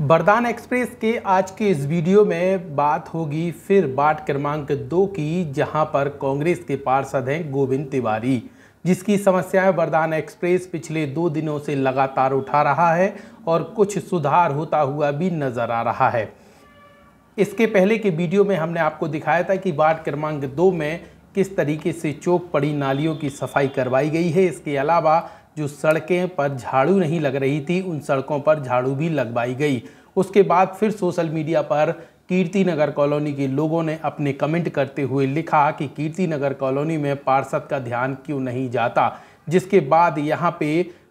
बरदान एक्सप्रेस के आज के इस वीडियो में बात होगी फिर बाट क्रमांक दो की जहां पर कांग्रेस के पार्षद हैं गोविंद तिवारी जिसकी समस्याएं बरदान एक्सप्रेस पिछले दो दिनों से लगातार उठा रहा है और कुछ सुधार होता हुआ भी नज़र आ रहा है इसके पहले के वीडियो में हमने आपको दिखाया था कि वार्ड क्रमांक दो में किस तरीके से चौक पड़ी नालियों की सफाई करवाई गई है इसके अलावा जो सड़कें पर झाड़ू नहीं लग रही थी उन सड़कों पर झाड़ू भी लगवाई गई उसके बाद फिर सोशल मीडिया पर कीर्ति नगर कॉलोनी के लोगों ने अपने कमेंट करते हुए लिखा कि कीर्ति नगर कॉलोनी में पार्षद का ध्यान क्यों नहीं जाता जिसके बाद यहाँ पे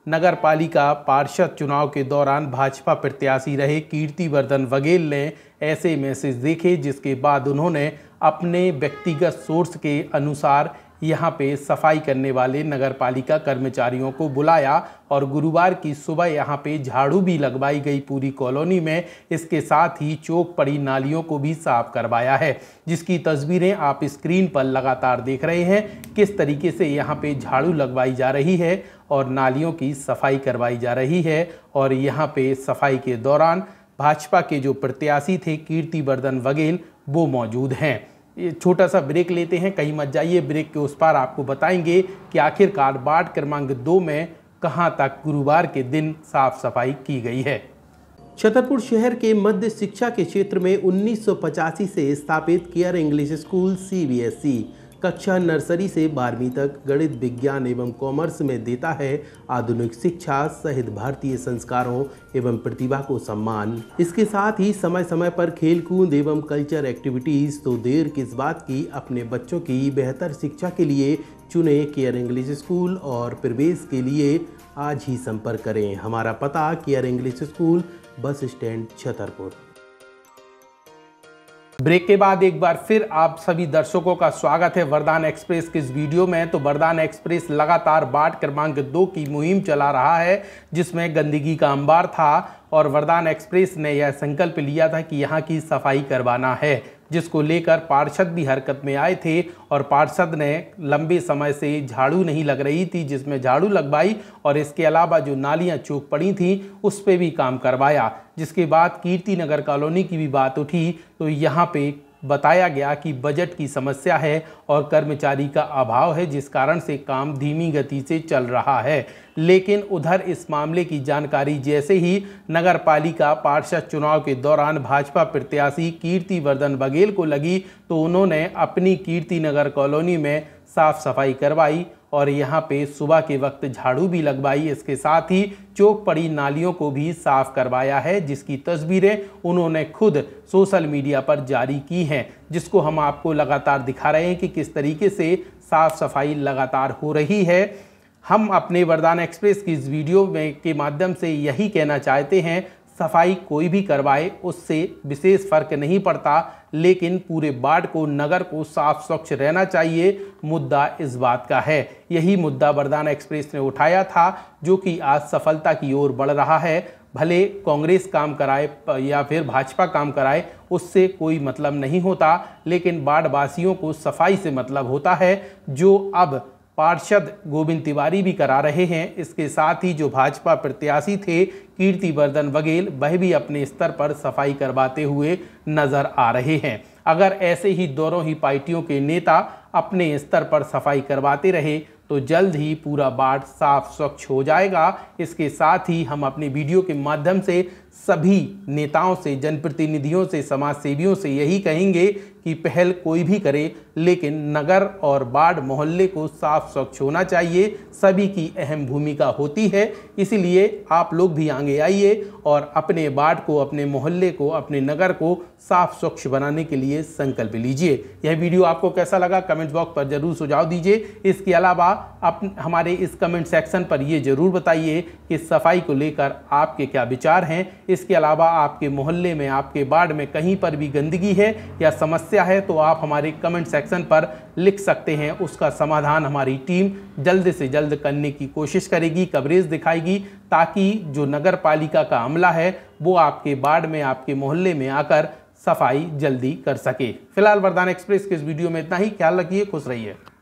नगर पालिका पार्षद चुनाव के दौरान भाजपा प्रत्याशी रहे कीर्तिवर्धन बघेल ने ऐसे मैसेज देखे जिसके बाद उन्होंने अपने व्यक्तिगत सोर्स के अनुसार यहाँ पे सफाई करने वाले नगरपालिका कर्मचारियों को बुलाया और गुरुवार की सुबह यहाँ पे झाड़ू भी लगवाई गई पूरी कॉलोनी में इसके साथ ही चौक पड़ी नालियों को भी साफ करवाया है जिसकी तस्वीरें आप स्क्रीन पर लगातार देख रहे हैं किस तरीके से यहाँ पे झाड़ू लगवाई जा रही है और नालियों की सफाई करवाई जा रही है और यहाँ पे सफाई के दौरान भाजपा के जो प्रत्याशी थे कीर्तिवर्धन बघेल वो मौजूद हैं ये छोटा सा ब्रेक लेते हैं कहीं मत जाइए ब्रेक के उस पार आपको बताएंगे कि आखिरकार वार्ड क्रमांक दो में कहां तक गुरुवार के दिन साफ सफाई की गई है छतरपुर शहर के मध्य शिक्षा के क्षेत्र में उन्नीस से स्थापित केयर इंग्लिश स्कूल सी कक्षा नर्सरी से बारहवीं तक गणित विज्ञान एवं कॉमर्स में देता है आधुनिक शिक्षा सहित भारतीय संस्कारों एवं प्रतिभा को सम्मान इसके साथ ही समय समय पर खेलकूद एवं कल्चर एक्टिविटीज़ तो देर किस बात की अपने बच्चों की बेहतर शिक्षा के लिए चुने केयर इंग्लिश स्कूल और प्रवेश के लिए आज ही संपर्क करें हमारा पता care English school bus stand Chhatarpur break के बाद एक बार फिर आप सभी दर्शकों का स्वागत है वरदान एक्सप्रेस के इस वीडियो में तो वरदान एक्सप्रेस लगातार बाढ़ क्रमांक दो की मुहिम चला रहा है जिसमें गंदगी का अंबार था और वरदान एक्सप्रेस ने यह संकल्प लिया था कि यहाँ की सफाई करवाना है जिसको लेकर पार्षद भी हरकत में आए थे और पार्षद ने लंबे समय से झाड़ू नहीं लग रही थी जिसमें झाड़ू लगवाई और इसके अलावा जो नालियां चूक पड़ी थी उस पर भी काम करवाया जिसके बाद कीर्ति नगर कॉलोनी की भी बात उठी तो यहाँ पे बताया गया कि बजट की समस्या है और कर्मचारी का अभाव है जिस कारण से काम धीमी गति से चल रहा है लेकिन उधर इस मामले की जानकारी जैसे ही नगर पालिका पार्षद चुनाव के दौरान भाजपा प्रत्याशी कीर्तिवर्धन बघेल को लगी तो उन्होंने अपनी कीर्ति नगर कॉलोनी में साफ सफाई करवाई और यहाँ पे सुबह के वक्त झाड़ू भी लगवाई इसके साथ ही चौक पड़ी नालियों को भी साफ करवाया है जिसकी तस्वीरें उन्होंने खुद सोशल मीडिया पर जारी की हैं जिसको हम आपको लगातार दिखा रहे हैं कि किस तरीके से साफ सफाई लगातार हो रही है हम अपने वरदान एक्सप्रेस की इस वीडियो में के माध्यम से यही कहना चाहते हैं सफाई कोई भी करवाए उससे विशेष फर्क नहीं पड़ता लेकिन पूरे बाढ़ को नगर को साफ स्वच्छ रहना चाहिए मुद्दा इस बात का है यही मुद्दा बरदाना एक्सप्रेस ने उठाया था जो कि आज सफलता की ओर बढ़ रहा है भले कांग्रेस काम कराए या फिर भाजपा काम कराए उससे कोई मतलब नहीं होता लेकिन बाढ़ वासियों को सफाई से मतलब होता है जो अब पार्षद गोविंद तिवारी भी करा रहे हैं इसके साथ ही जो भाजपा प्रत्याशी थे कीर्ति वर्धन बघेल वह भी अपने स्तर पर सफाई करवाते हुए नजर आ रहे हैं अगर ऐसे ही दोनों ही पार्टियों के नेता अपने स्तर पर सफाई करवाते रहे तो जल्द ही पूरा बाढ़ साफ स्वच्छ हो जाएगा इसके साथ ही हम अपने वीडियो के माध्यम से सभी नेताओं से जनप्रतिनिधियों से समाज सेवियों से यही कहेंगे कि पहल कोई भी करे लेकिन नगर और बाढ़ मोहल्ले को साफ स्वच्छ होना चाहिए सभी की अहम भूमिका होती है इसीलिए आप लोग भी आगे आइए और अपने वार्ड को अपने मोहल्ले को अपने नगर को साफ स्वच्छ बनाने के लिए संकल्प लीजिए यह वीडियो आपको कैसा लगा कमेंट बॉक्स पर जरूर सुझाव दीजिए इसके अलावा आप हमारे इस कमेंट सेक्शन पर ये ज़रूर बताइए कि सफाई को लेकर आपके क्या विचार हैं इसके अलावा आपके मोहल्ले में आपके वार्ड में कहीं पर भी गंदगी है या समस्या है तो आप हमारे कमेंट सेक्शन पर लिख सकते हैं उसका समाधान हमारी टीम जल्द से जल्द करने की कोशिश करेगी कवरेज दिखाएगी ताकि जो नगर पालिका का अमला है वो आपके बाढ़ में आपके मोहल्ले में आकर सफाई जल्दी कर सके फिलहाल वरदान एक्सप्रेस के इस वीडियो में इतना ही ख्याल रखिए खुश रहिए